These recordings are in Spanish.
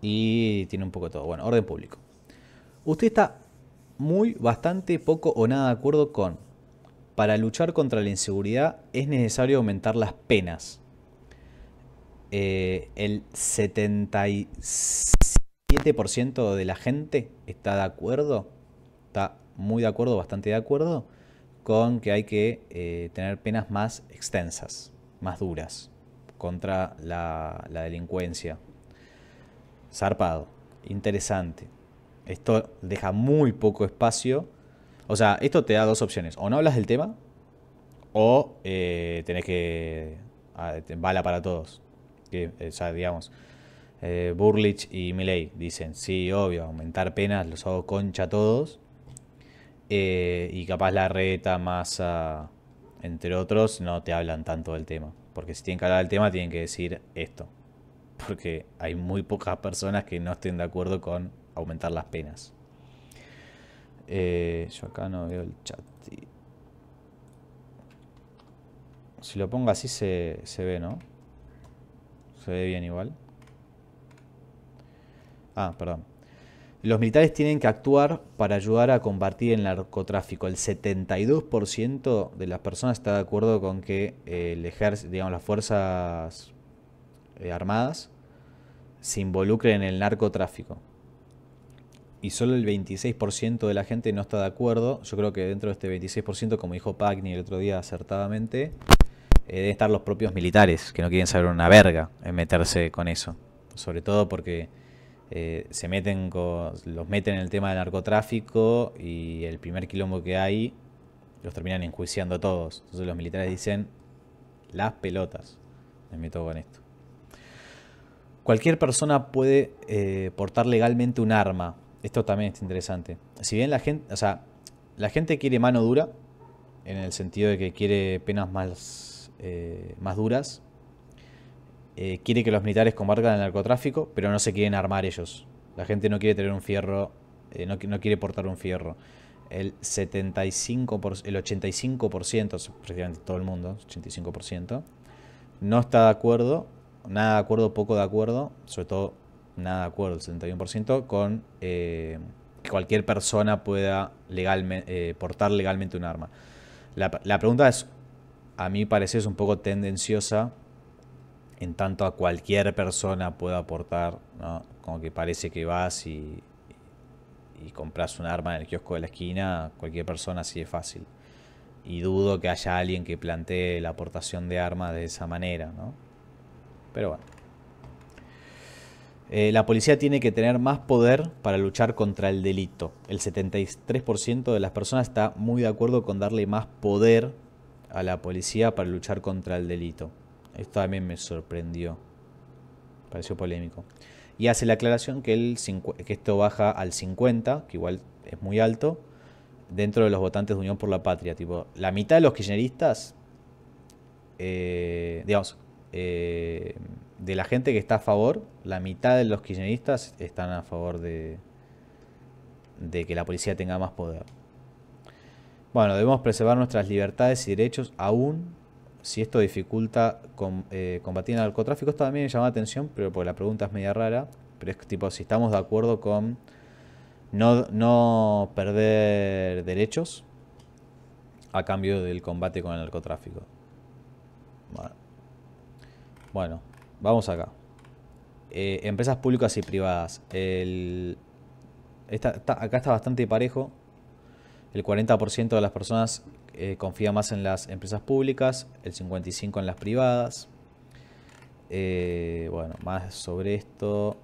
y tiene un poco de todo. Bueno, orden público. Usted está muy, bastante, poco o nada de acuerdo con, para luchar contra la inseguridad es necesario aumentar las penas. Eh, el 77% de la gente está de acuerdo, está muy de acuerdo, bastante de acuerdo, con que hay que eh, tener penas más extensas, más duras, contra la delincuencia, Zarpado, interesante. Esto deja muy poco espacio. O sea, esto te da dos opciones. O no hablas del tema, o eh, tenés que... Ah, bala para todos. Que, eh, o sea, digamos, eh, Burlich y Milley dicen, sí, obvio, aumentar penas, los hago concha a todos. y capaz la reta, masa, entre otros, no te hablan tanto del tema. Porque si tienen que hablar del tema, tienen que decir esto porque hay muy pocas personas que no estén de acuerdo con aumentar las penas. Eh, yo acá no veo el chat. Si lo pongo así se, se ve, ¿no? Se ve bien igual. Ah, perdón. Los militares tienen que actuar para ayudar a combatir el narcotráfico. El 72% de las personas está de acuerdo con que eh, el ejército, digamos, las fuerzas eh, armadas se involucren en el narcotráfico. Y solo el 26% de la gente no está de acuerdo. Yo creo que dentro de este 26%, como dijo Pagni el otro día acertadamente, eh, deben estar los propios militares, que no quieren saber una verga en meterse con eso. Sobre todo porque eh, se meten con, los meten en el tema del narcotráfico y el primer quilombo que hay los terminan enjuiciando a todos. Entonces los militares dicen, las pelotas, me meto con esto. Cualquier persona puede eh, portar legalmente un arma. Esto también es interesante. Si bien la gente, o sea, la gente quiere mano dura, en el sentido de que quiere penas más, eh, más duras, eh, quiere que los militares comarcan el narcotráfico, pero no se quieren armar ellos. La gente no quiere tener un fierro, no, no quiere portar un fierro el 75%, el 85%, prácticamente todo el mundo, 85%, no está de acuerdo nada de acuerdo, poco de acuerdo, sobre todo nada de acuerdo, el 71%, con que eh, cualquier persona pueda eh, portar legalmente un arma. La, pregunta es, a mí parece es un poco tendenciosa en tanto a cualquier persona pueda portar, ¿no? como que parece que vas y, y compras un arma en el kiosco de la esquina, cualquier persona así es fácil. Y dudo que haya alguien que plantee la aportación de armas de esa manera, ¿no? Pero bueno. Eh, la policía tiene que tener más poder para luchar contra el delito. El 73% de las personas está muy de acuerdo con darle más poder a la policía para luchar contra el delito. Esto también me sorprendió. Pareció polémico. Y hace la aclaración que, el, esto baja al 50, que igual es muy alto, dentro de los votantes de Unión por la Patria. Tipo, la mitad de los kirchneristas, eh, digamos, eh, de la gente que está a favor, la mitad de los kirchneristas están a favor de, de que la policía tenga más poder. Bueno, debemos preservar nuestras libertades y derechos aún si esto dificulta eh, combatir el narcotráfico. Esto también me llama la atención, pero porque la pregunta es media rara. Pero es tipo, si estamos de acuerdo con no, no perder derechos a cambio del combate con el narcotráfico. Bueno. Bueno, vamos acá. Eh, empresas públicas y privadas. acá está bastante parejo. El 40% de las personas eh, confía más en las empresas públicas, el 55% en las privadas. Eh, bueno, más sobre esto.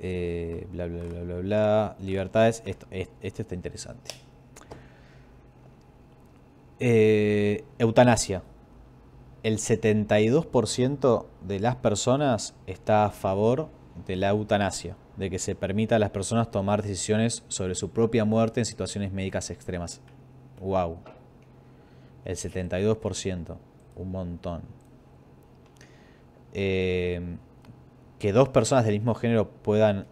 bla, bla, bla, bla, bla. Libertades, esto, este está interesante. eutanasia el 72% de las personas está a favor de la eutanasia, de que se permita a las personas tomar decisiones sobre su propia muerte en situaciones médicas extremas. ¡Wow! El 72%, un montón. Eh, que dos personas del mismo género puedan...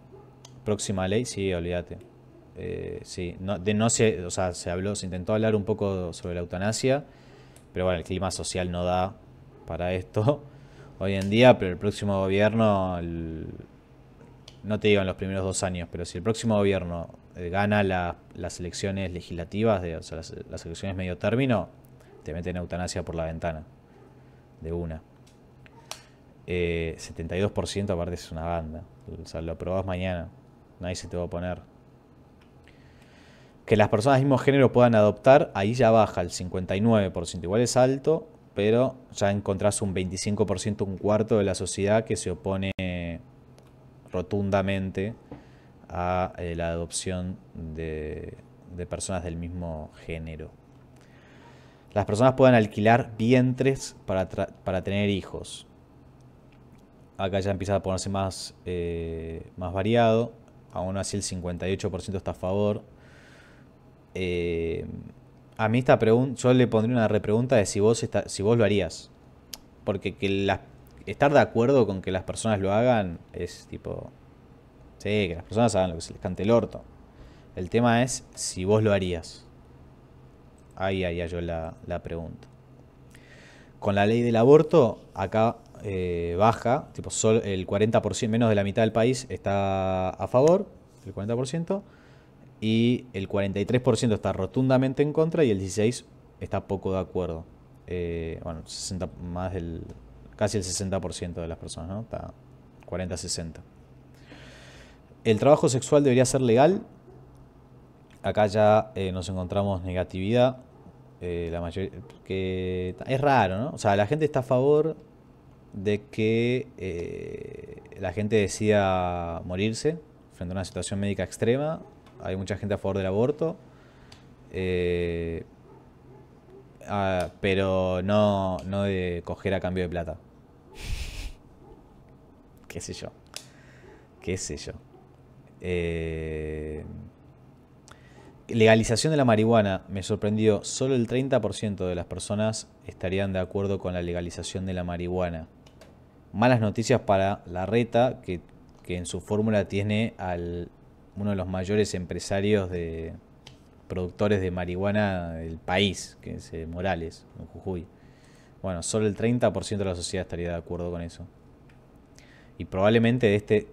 Próxima ley, sí, olvídate. Eh, sí, se, se habló, se intentó hablar un poco sobre la eutanasia pero bueno, el clima social no da para esto hoy en día, pero el próximo gobierno, no te digo en los primeros dos años, pero si el próximo gobierno eh, gana las elecciones legislativas, de, o sea, las, elecciones medio término, te meten eutanasia por la ventana, de una. 72% eh, aparte es una banda. O sea, lo aprobas mañana. Nadie se te va a oponer que las personas del mismo género puedan adoptar, ahí ya baja el 59%, igual es alto, pero ya encontrás un 25%, un cuarto de la sociedad que se opone rotundamente a eh, la adopción de, personas del mismo género. Las personas puedan alquilar vientres para, tener hijos. Acá ya empieza a ponerse más, eh, más variado. Aún así el 58% está a favor, eh, a mí esta pregunta, yo le pondría una repregunta de si vos, está, si vos lo harías. Porque que estar de acuerdo con que las personas lo hagan es tipo, que las personas hagan lo que se les cante el orto. El tema es si vos lo harías. Ahí haría yo la, la pregunta. Con la ley del aborto, acá eh, baja, tipo, solo el 40%, menos de la mitad del país está a favor, el 40%, y el 43% está rotundamente en contra y el 16% está poco de acuerdo. Eh, bueno, 60, más del, casi el 60% de las personas, ¿no? Está 40-60. El trabajo sexual debería ser legal. Acá ya eh, nos encontramos negatividad. Eh, la mayoría, que es raro, ¿no? O sea, la gente está a favor de que la gente decida morirse frente a una situación médica extrema hay mucha gente a favor del aborto, eh, ah, pero no, de coger a cambio de plata. ¿Qué sé yo? ¿Qué sé yo? Eh, legalización de la marihuana me sorprendió. Solo el 30% de las personas estarían de acuerdo con la legalización de la marihuana. Malas noticias para la reta que, que en su fórmula tiene al uno de los mayores empresarios de productores de marihuana del país, que es eh, Morales, en Jujuy. Bueno, solo el 30% de la sociedad estaría de acuerdo con eso. Y probablemente este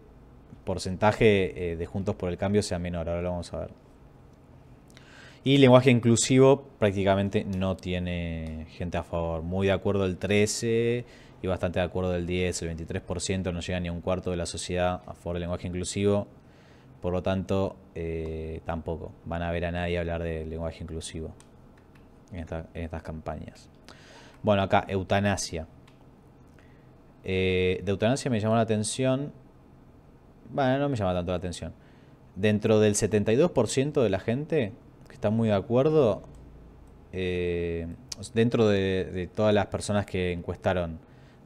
porcentaje eh, de Juntos por el Cambio sea menor, ahora lo vamos a ver. Y lenguaje inclusivo prácticamente no tiene gente a favor. Muy de acuerdo el 13 y bastante de acuerdo el 10, el 23%, no llega ni a un cuarto de la sociedad a favor del lenguaje inclusivo. Por lo tanto, eh, tampoco van a ver a nadie hablar de lenguaje inclusivo en, estas campañas. Bueno, acá, eutanasia. Eh, de eutanasia me llamó la atención. Bueno, no me llama tanto la atención. Dentro del 72% de la gente que está muy de acuerdo, eh, dentro de todas las personas que encuestaron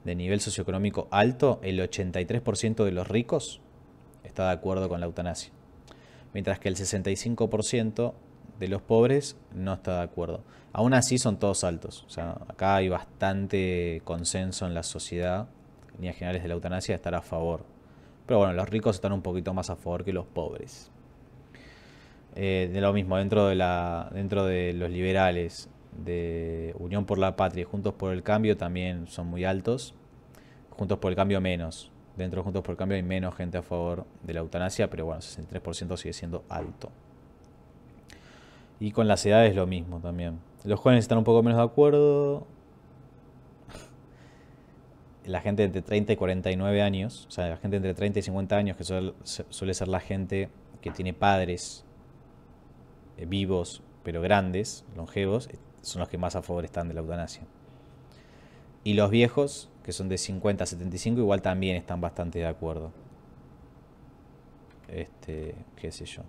de nivel socioeconómico alto, el 83% de los ricos está de acuerdo con la eutanasia, mientras que el 65% de los pobres no está de acuerdo. Aún así son todos altos, o sea, acá hay bastante consenso en la sociedad, en líneas generales de la eutanasia, de estar a favor. Pero bueno, los ricos están un poquito más a favor que los pobres. Eh, de lo mismo, dentro de, la, dentro de los liberales, de Unión por la Patria y Juntos por el Cambio también son muy altos. Juntos por el Cambio menos dentro de Juntos por Cambio hay menos gente a favor de la eutanasia, pero bueno, 63% sigue siendo alto. Y con las edades lo mismo también. Los jóvenes están un poco menos de acuerdo. La gente entre 30 y 49 años, o sea, la gente entre 30 y 50 años, que suele ser la gente que tiene padres eh, vivos, pero grandes, longevos, son los que más a favor están de la eutanasia. Y los viejos que son de 50 a 75, igual también están bastante de acuerdo. Este, qué sé yo.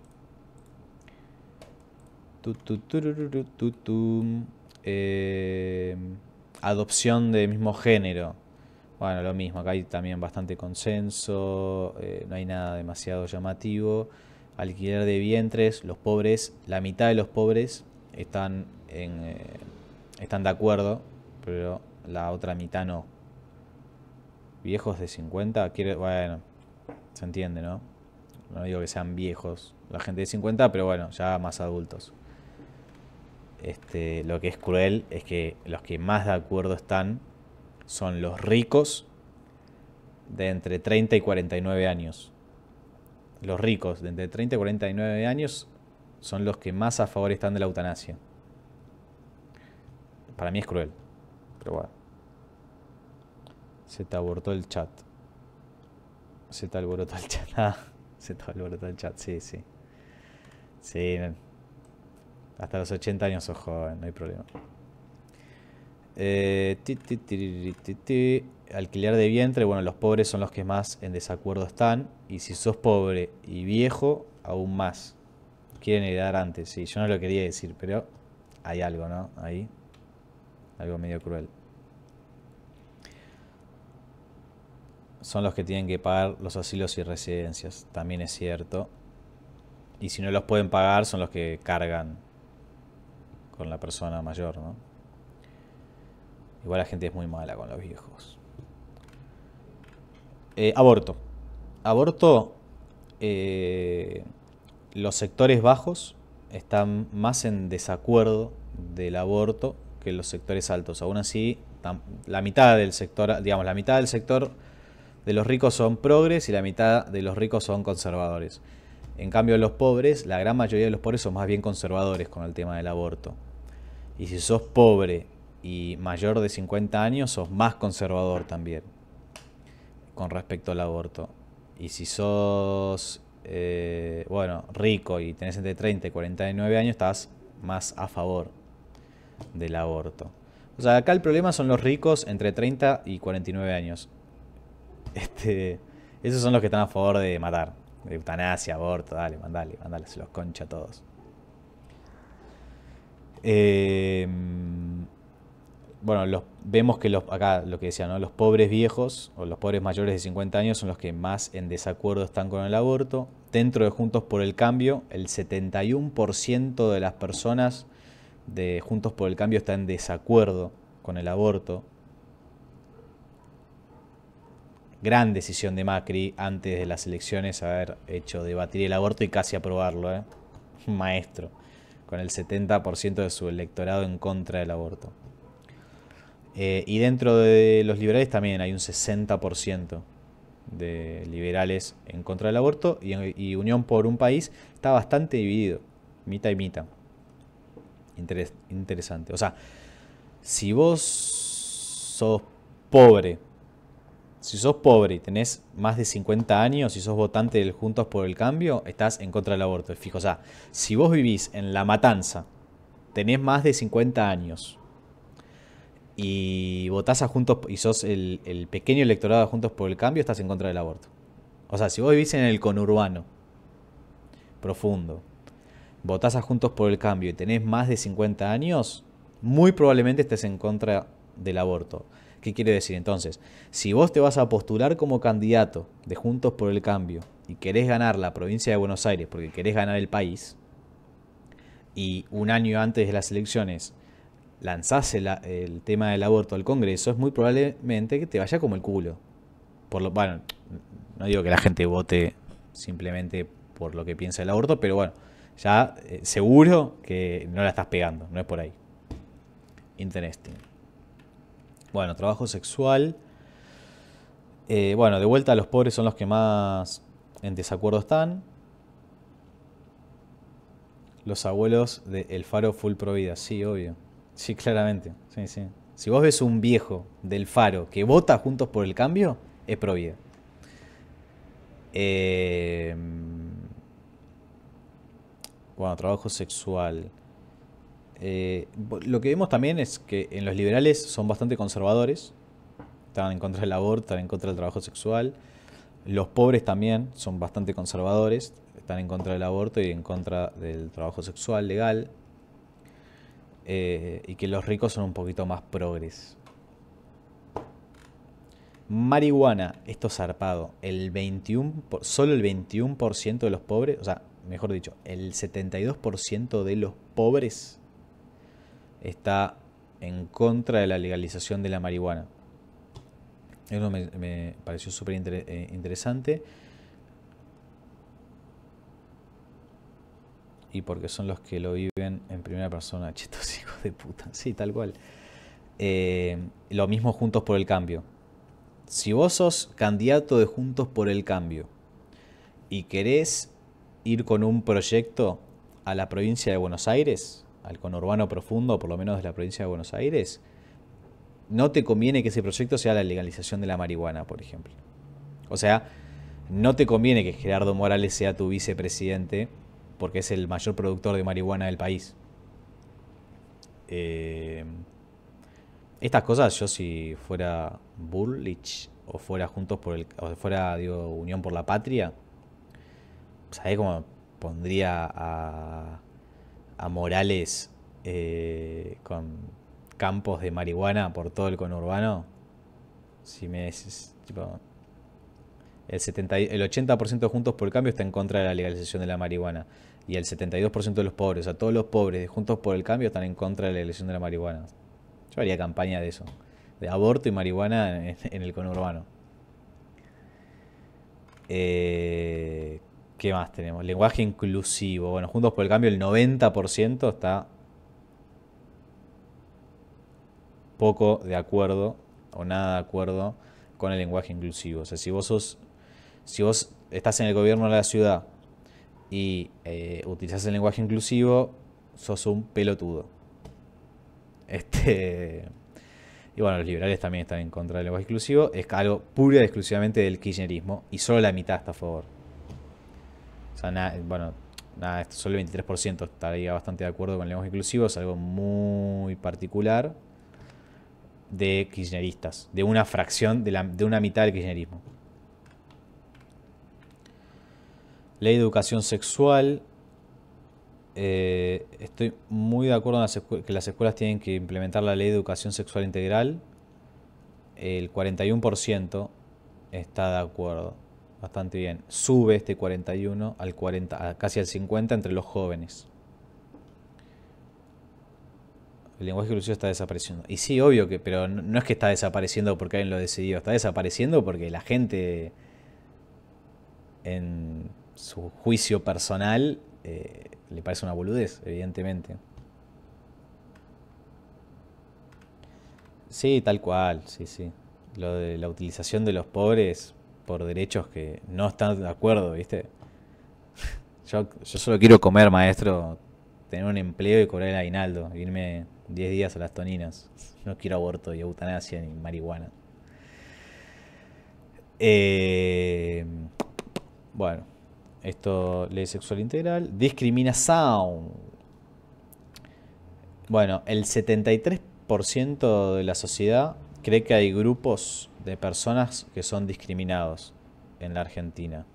adopción de mismo género. Bueno, lo mismo, acá hay también bastante consenso, eh, no hay nada demasiado llamativo. Alquiler de vientres, los pobres, la mitad de los pobres están, eh, están de acuerdo, pero la otra mitad no. Viejos de 50, bueno, se entiende, ¿no? No digo que sean viejos la gente de 50, pero bueno, ya más adultos. Este, lo que es cruel es que los que más de acuerdo están son los ricos de entre 30 y 49 años. Los ricos de entre 30 y 49 años son los que más a favor están de la eutanasia. Para mí es cruel, pero bueno. Se te abortó el chat. Se te alborotó el chat. Ah, se te abortó el chat, sí, sí. Sí. Hasta los 80 años sos joven, no hay problema. Eh, Alquiler de vientre, bueno, los pobres son los que más en desacuerdo están. Y si sos pobre y viejo, aún más. Quieren heredar antes, sí. Yo no lo quería decir, pero hay algo, ¿no? Ahí. Algo medio cruel. son los que tienen que pagar los asilos y residencias, también es cierto. Y si no los pueden pagar, son los que cargan con la persona mayor, ¿no? Igual la gente es muy mala con los viejos. Eh, aborto. Aborto, eh, los sectores bajos están más en desacuerdo del aborto que los sectores altos. Aún así, la mitad del sector, digamos, la mitad del sector de los ricos son progres y la mitad de los ricos son conservadores. En cambio, los pobres, la gran mayoría de los pobres son más bien conservadores con el tema del aborto. Y si sos pobre y mayor de 50 años, sos más conservador también con respecto al aborto. Y si sos, eh, bueno, rico y tenés entre 30 y 49 años, estás más a favor del aborto. O sea, acá el problema son los ricos entre 30 y 49 años. Este, esos son los que están a favor de matar. De eutanasia, aborto, dale, mandale, mandale, se los concha a todos. Em, bueno, vemos que los, acá lo que decía, ¿no? los pobres viejos o los pobres mayores de 50 años son los que más en desacuerdo están con el aborto. Dentro de Juntos por el Cambio, el 71% de las personas de Juntos por el Cambio está en desacuerdo con el aborto. gran decisión de Macri antes de las elecciones haber hecho debatir el aborto y casi aprobarlo. ¿eh? Maestro, con el 70% de su electorado en contra del aborto. Eh, y dentro de los liberales también hay un 60% de liberales en contra del aborto y, Unión por un País está bastante dividido, mitad y mitad. interesante. O sea, si vos sos pobre si sos pobre y tenés más de 50 años, y sos votante del Juntos por el Cambio, estás en contra del aborto. fijo, o sea, si vos vivís en La Matanza, tenés más de 50 años y votás a Juntos y sos el, el pequeño electorado de Juntos por el Cambio, estás en contra del aborto. O sea, si vos vivís en el conurbano profundo, votás a Juntos por el Cambio y tenés más de 50 años, muy probablemente estés en contra del aborto. ¿Qué quiere decir entonces? Si vos te vas a postular como candidato de Juntos por el Cambio y querés ganar la provincia de Buenos Aires porque querés ganar el país, y un año antes de las elecciones lanzás el, tema del aborto al Congreso, es muy probablemente que te vaya como el culo. Por lo, bueno, no digo que la gente vote simplemente por lo que piensa el aborto, pero bueno, ya eh, seguro que no la estás pegando, no es por ahí. Interesting. Bueno, trabajo sexual. Eh, bueno, de vuelta los pobres son los que más en desacuerdo están. Los abuelos de El Faro Full Pro Vida, sí, obvio. Sí, claramente. Sí, sí. Si vos ves un viejo del Faro que vota juntos por el cambio, es Pro Vida. Eh, bueno, trabajo sexual. Eh, lo que vemos también es que en los liberales son bastante conservadores, están en contra del aborto, están en contra del trabajo sexual. Los pobres también son bastante conservadores, están en contra del aborto y en contra del trabajo sexual legal. Eh, y que los ricos son un poquito más progres. Marihuana, esto zarpado, el 21, solo el 21% de los pobres, o sea, mejor dicho, el 72% de los pobres está en contra de la legalización de la marihuana. Eso me, pareció súper eh, interesante. Y porque son los que lo viven en primera persona, chetos hijos de puta. Sí, tal cual. Eh, lo mismo Juntos por el Cambio. Si vos sos candidato de Juntos por el Cambio y querés ir con un proyecto a la provincia de Buenos Aires, al conurbano profundo, por lo menos de la provincia de Buenos Aires, no te conviene que ese proyecto sea la legalización de la marihuana, por ejemplo. O sea, no te conviene que Gerardo Morales sea tu vicepresidente porque es el mayor productor de marihuana del país. Eh, estas cosas, yo si fuera Burlich o fuera Juntos por el, o fuera Unión por la Patria, ¿sabés cómo pondría a a Morales eh, con campos de marihuana por todo el conurbano, si me el, 70, el 80% de Juntos por el Cambio está en contra de la legalización de la marihuana y el 72% de los pobres, o sea, todos los pobres de Juntos por el Cambio están en contra de la legalización de la marihuana. Yo haría campaña de eso, de aborto y marihuana en, en el conurbano. Eh, ¿Qué más tenemos? Lenguaje inclusivo. Bueno, Juntos por el Cambio, el 90% está poco de acuerdo o nada de acuerdo con el lenguaje inclusivo. O sea, si vos sos, si vos estás en el gobierno de la ciudad y eh, utilizás el lenguaje inclusivo, sos un pelotudo. Este. Y bueno, los liberales también están en contra del lenguaje inclusivo. Es algo puro y exclusivamente del kirchnerismo. Y solo la mitad está a favor. O sea, bueno, nada, solo el 23% estaría bastante de acuerdo con el lenguaje inclusivo, es algo muy particular de kirchneristas, de una fracción, de, una mitad del kirchnerismo. Ley de educación sexual. Eh, estoy muy de acuerdo en que las escuelas tienen que implementar la ley de educación sexual integral. El 41% está de acuerdo bastante bien. Sube este 41 al 40, casi al 50 entre los jóvenes. El lenguaje inclusivo está desapareciendo. Y sí, obvio que, pero no, es que está desapareciendo porque alguien lo decidió, está desapareciendo porque la gente en su juicio personal eh, le parece una boludez, evidentemente. Sí, tal cual, sí, sí. Lo de la utilización de los pobres por derechos que no están de acuerdo, ¿viste? Yo, solo quiero comer, maestro, tener un empleo y cobrar el aguinaldo, irme 10 días a las toninas. No quiero aborto y eutanasia ni marihuana. Eh, bueno, esto ley sexual integral. Discriminación. Bueno, el 73% de la sociedad cree que hay grupos de personas que son discriminados en la Argentina.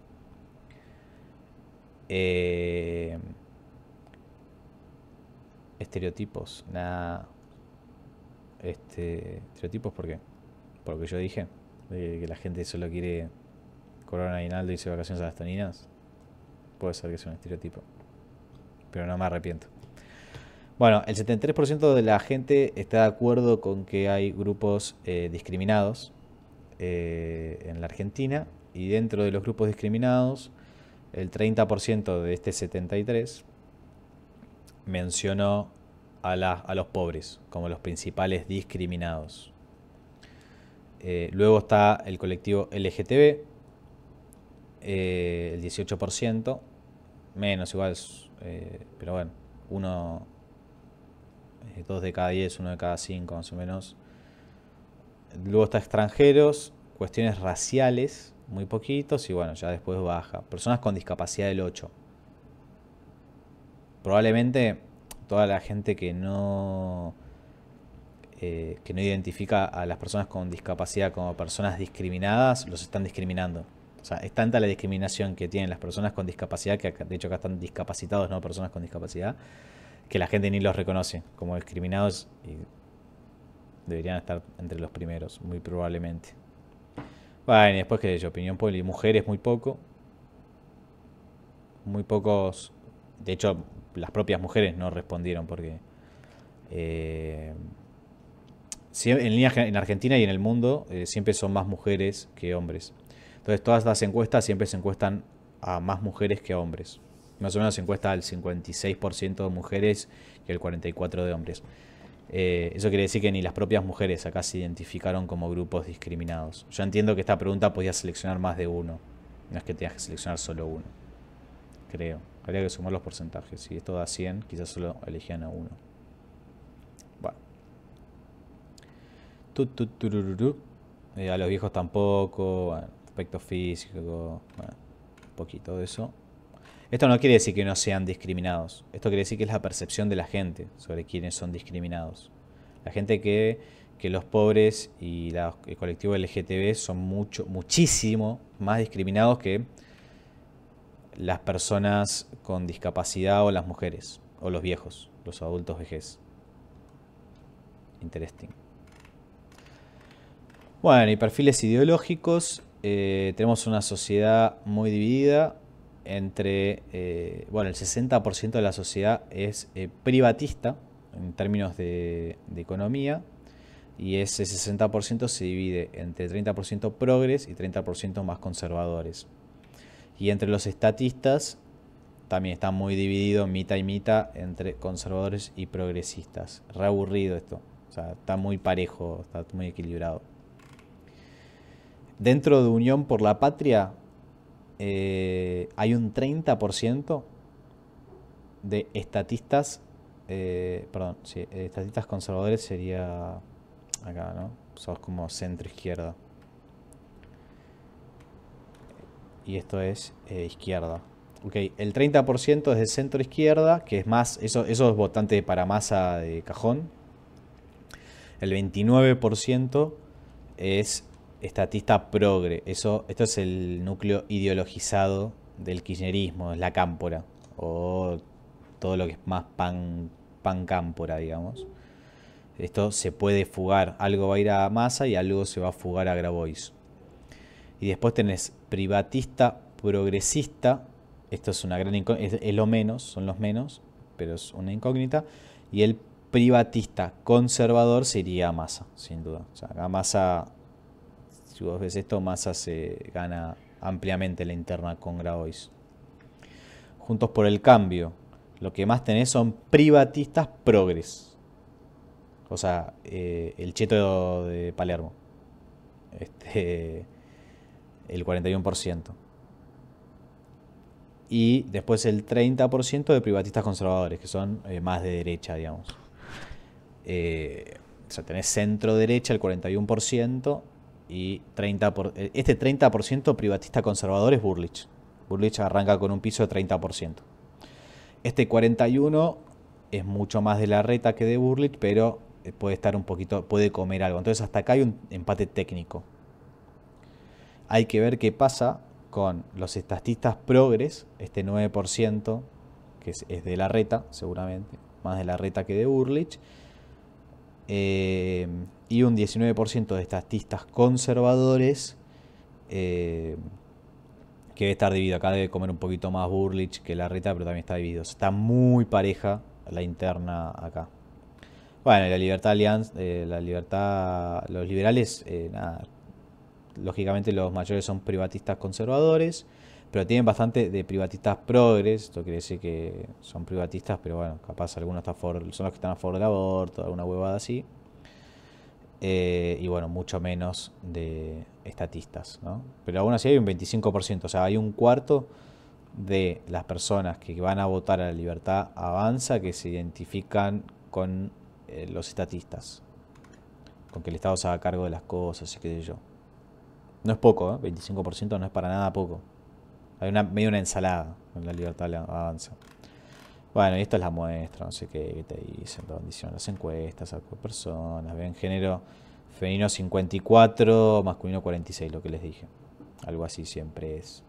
Eh, estereotipos, nada. Este, estereotipos, ¿por qué? yo dije, que la gente solo quiere corona aguinaldo y se vacaciones a las toninas. Puede ser que sea un estereotipo, pero no me arrepiento. Bueno, el 73% de la gente está de acuerdo con que hay grupos eh, discriminados eh, en la Argentina y dentro de los grupos discriminados, el 30% de este 73 mencionó a, los pobres como los principales discriminados. Eh, luego está el colectivo LGTB, eh, el 18%, menos igual, pero bueno, uno, dos de cada diez, uno de cada cinco más o menos, Luego está extranjeros, cuestiones raciales, muy poquitos, y bueno, ya después baja. Personas con discapacidad del 8. Probablemente toda la gente que no, eh, que no identifica a las personas con discapacidad como personas discriminadas, los están discriminando. O sea, es tanta la discriminación que tienen las personas con discapacidad, que de hecho acá están discapacitados, no personas con discapacidad, que la gente ni los reconoce como discriminados y deberían estar entre los primeros, muy probablemente. Bueno, y después que yo, opinión pública, mujeres muy poco. Muy pocos, de hecho las propias mujeres no respondieron porque eh, en, en Argentina y en el mundo eh, siempre son más mujeres que hombres. Entonces todas las encuestas siempre se encuestan a más mujeres que a hombres. Más o menos se encuesta al 56% de mujeres y el 44% de hombres. Eh, eso quiere decir que ni las propias mujeres acá se identificaron como grupos discriminados. Yo entiendo que esta pregunta podía seleccionar más de uno. No es que tengas que seleccionar solo uno. Creo. Habría que sumar los porcentajes. Si esto da 100, quizás solo elegían a uno. Bueno. Eh, a los viejos tampoco. aspecto físico. un poquito de eso. Esto no quiere decir que no sean discriminados, esto quiere decir que es la percepción de la gente sobre quienes son discriminados. La gente que, que los pobres y el colectivo LGTB son mucho, muchísimo más discriminados que las personas con discapacidad o las mujeres, o los viejos, los adultos vejez. Interesting. Bueno, y perfiles ideológicos. Eh, tenemos una sociedad muy dividida, entre, eh, bueno, el 60% de la sociedad es eh, privatista en términos de, economía y ese 60% se divide entre 30% progres y 30% más conservadores. Y entre los estatistas también está muy dividido mitad y mitad entre conservadores y progresistas. Reaburrido esto, o sea, está muy parejo, está muy equilibrado. Dentro de Unión por la Patria eh, hay un 30% de estatistas, eh, perdón, sí, eh, estatistas conservadores sería acá, ¿no? Sos como centro izquierda. Y esto es izquierda. Ok, el 30% es de centro izquierda, que es más, eso, eso es votante para masa de cajón. El 29% es estatista progre. Eso, esto es el núcleo ideologizado del kirchnerismo, es la cámpora, o todo lo que es más pan, pan cámpora, digamos. Esto se puede fugar, algo va a ir a masa y algo se va a fugar a Grabois. Y después tenés privatista, progresista, esto es una gran lo menos, son los menos, pero es una incógnita. Y el privatista conservador sería masa. sin duda. O sea, a si vos ves esto, Massa se gana ampliamente la interna con Grabois. Juntos por el cambio, lo que más tenés son privatistas progres. O sea, eh, el cheto de Palermo. Este, el 41%. Y después el 30% de privatistas conservadores, que son eh, más de derecha, digamos. Eh, o sea, tenés centro derecha el 41%, y por, eh, este 30% privatista conservador es Burlich. Burlich arranca con un piso de 30%. Este 41 es mucho más de la reta que de Burlich, pero eh, puede estar un poquito, puede comer algo. Entonces hasta acá hay un empate técnico. Hay que ver qué pasa con los estatistas progres, este 9% que es, es de la reta, seguramente, más de la reta que de Burlich eh, y un 19% de estatistas conservadores, eh, que debe estar dividido. Acá debe comer un poquito más Burlich que la reta, pero también está dividido. Está muy pareja la interna acá. Bueno, la libertad alianza, eh, la libertad, los liberales, lógicamente los mayores son privatistas conservadores pero tienen bastante de privatistas progres, esto quiere decir que son privatistas, pero bueno, capaz algunos están son los que están a favor del aborto, alguna huevada así. Eh, y bueno, mucho menos de estatistas, ¿no? Pero aún así hay un 25%, o sea, hay un cuarto de las personas que van a votar a la libertad avanza que se identifican con eh, los estatistas, con que el Estado se haga cargo de las cosas y qué sé yo. No es poco, 25% ¿eh? no es para nada poco. Hay una, medio una ensalada en la libertad avanza. Bueno, y esta es la muestra, no sé qué, te dicen, dónde hicieron las encuestas, a personas, ven género femenino 54, masculino 46, lo que les dije. Algo así siempre es.